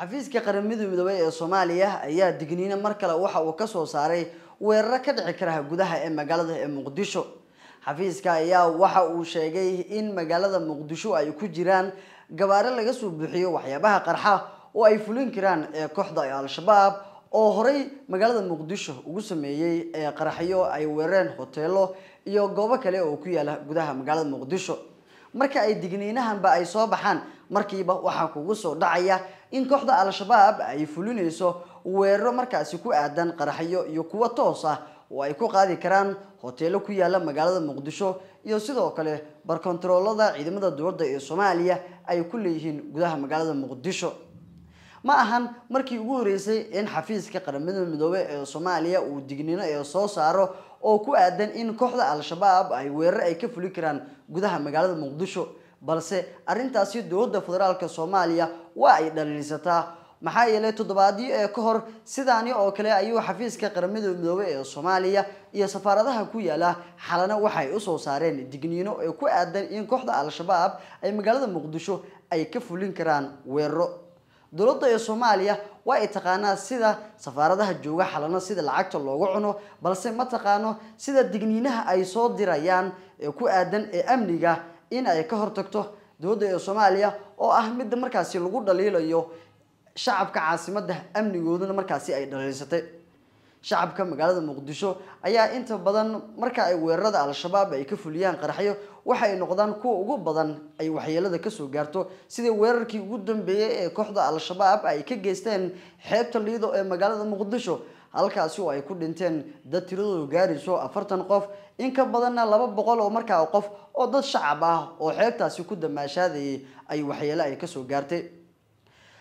xafiiska qaramada midoobay ee soomaaliya ayaa digniine mar kale waxa uu kasoo saaray weeraro ka dhici kara gudaha ee magaalada ee muqdisho xafiiska ayaa waxa uu sheegay in magaalada muqdisho ay ku jiraan gabaare laga soo buuxiyo waxyaabaha qarxa oo ay fulin karaan ee kooxda al-shabaab oo horey magaalada muqdisho ugu sameeyey ee qaraxyo ay weereen hoteelo iyo goobo kale oo ku yaala gudaha magaalada muqdisho marka ay digniinahanba ay soo baxaan markiiba waxaa kugu soo dhacaya in kooxda al-shabaab ay fulinayso weeraro markaasi ku aadan qaraxyo iyo kuwo toos ah oo ay ku qaadi karaan hoteello ku yaala magaalada muqdisho iyo sidoo kale barkontaroolada ciidamada dowladda ee soomaaliya ay ku leeyihiin gudaha magaalada muqdisho ma ahan markii ugu horeysay in xafiiska qaramada midoobe ee soomaaliya uu dignino ee soo saaro oo ku aadan in kooxda al-shabaab ay weeraro ay ka fuli karaan gudaha magaalada muqdisho balse arrintaasi dowladda federaalka soomaaliya waa ay dhaliilsataa maxaa yeelay toddobaadyo ee ka hor sidaani oo kale ayuu xafiiska qaramada midoobe ee soomaaliya iyo safaaradaha ku yaala xalano waxay usoo saareen digniino ee ku aadan in kooxda al-shabaab ay magaalada muqdisho ay ka fulin karaan weeraro dowladda ee soomaaliya waa ay taqaanaa sida safaaradaha jooga xalano sida lacagta loogu cuno balse ma taqaano sida digniinaha ay soo dirayaan ee ku aadan ee amniga in ay ka hortagto dowladda ee soomaaliya oo ah midda markaasi lagu dhaliilayo shacabka caasimadda amnigooduna markaasi ay dhaliilsatay shacabka magaalada muqdisho ayaa inta badan marka ay weerarada al-shabaab ay ka fuliyaan qaraxyo waxa ay noqdaan kuwa ugu badan ay waxyeelada kasoo gaarto sidii weerarkii ugu dambeeyey ee kooxda al-shabaab ay ka geysteen xeebta liido ee magaalada muqdisho halkaasi oo ay ku dhinteen dad tiradoodu gaarayso afartan qof in ka badanna laba boqol oo markaa qof oo dad shacab ah oo xeebtaasi ku damaashaadayay ay waxyeelo ay kasoo gaartay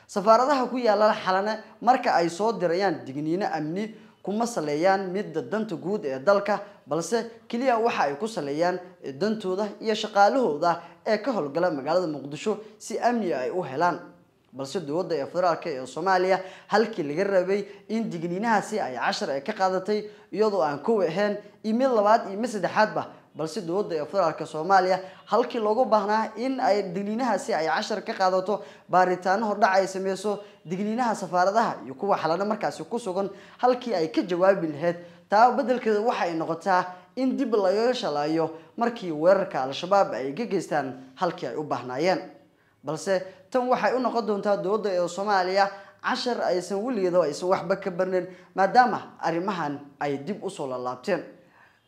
safaaradaha ku yaala xalane marka ay soo dirayaan digniino amni kuma saleeyaan midda danta guud ee dalka balse keliya waxa ay ku saleeyaan dantooda iyo shaqaalahooda ee ka howlgala magaalada muqdisho si amniga ay u helaan balse dowladda ee federaalk ee soomaaliya halkii laga rabay in digniinahaasi ay cashar ay ka qaadatay iyadoo aan kowi ahayn mid labaad iyo mid saddexaadba balse dowladda ee federaalk soomaaliya halkii loogu baahnaa in ay digniinahaasi ay cashar ka qaadato baaritaano hordhac ay sameyso digniinaha safaaradaha iyo kuwa xalana markaasi ku sugan halkii ay ka jawaabi lahayd taa beddelkeeda waxaay noqotaa in dib laga shalaayo markii weerarka al-shabaab ay ka geystaan halkii ay u baahnaayeen balse tan waxay u noqon doontaa dowladda ee soomaaliya cashar aysan weligeeda aysan waxba ka barnin maadaama arrimahan ay dib usoo lalaabteen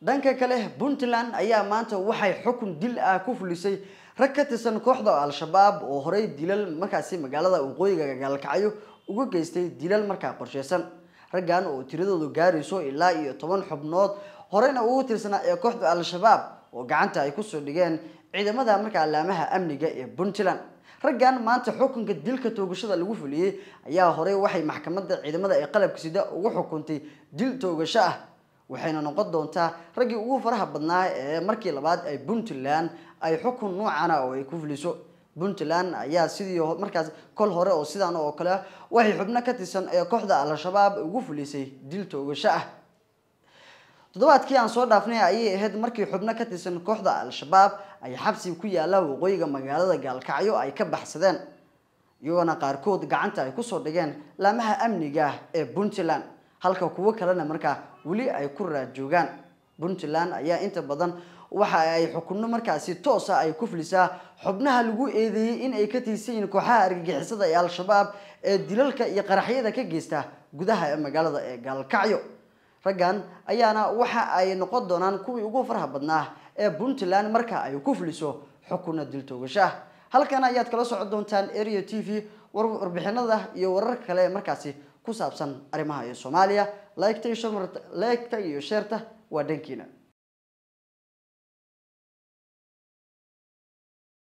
dhanka kale puntland ayaa maanta waxay xukun dil ah ku fulisay rag ka tirsan kooxda al-shabaab oo horey dilal markaasi magaalada waqooyiga gaalkacyo uga geystay dilal markaa qorsheysan raggan oo tiradoodu gaarayso ilaa iyo toban xubnood horeyna ugu tirsanaa ee kooxda al-shabaab oo gacanta ay kusoo dhigeen ciidamada marka allaamaha amniga ee puntland raggan maanta xukunka dilka toogashada lagu fuliyey ayaa horey waxay maxkamadda ciidamada ee qalabka sida ugu xukuntay dil toogasho ah waxayna noqon doontaa raggii ugu faraha badnaa ee markii labaad ay puntland ay xukun noocana ah oo ay ku fuliso puntland ayaa sidii markaas kol hore oo sidaan oo kale waxay xubno ka tirsan ee kooxda al-shabaab ugu fulisay dil toogasho ah toddobaadkii aan soo dhaafnay ayay ahayd markii xubno ka tirsan kooxda al-shabaab ay xabsi ku yaalaan waqooyiga magaalada gaalkacyo ay ka baxsadeen iyagoona qaarkood gacanta ay kusoo dhigeen laamaha amniga ee puntland halka kuwo kalena markaa weli ay ku raadjoogaan puntland ayaa inta badan waxa ay xukunno markaasi toosa ah ay ku fulisaa xubnaha lagu eedeeyey in ay ka tiirsan yihiin kooxaha argagixisada ee al-shabaab ee dilalka iyo qaraxyada ka geysta gudaha ee magaalada ee gaalkacyo raggan ayaana waxa ay noqon doonaan kuwii ugu farha badnaa ee puntland marka ay ku fuliso xukuna diltoogashaah halkan ayaad kala socon doontaan aria t v warbixinada iyo warar kale markaasi ku saabsan arrimaha ee soomaaliya laegta iyo sheerta waa dhankiina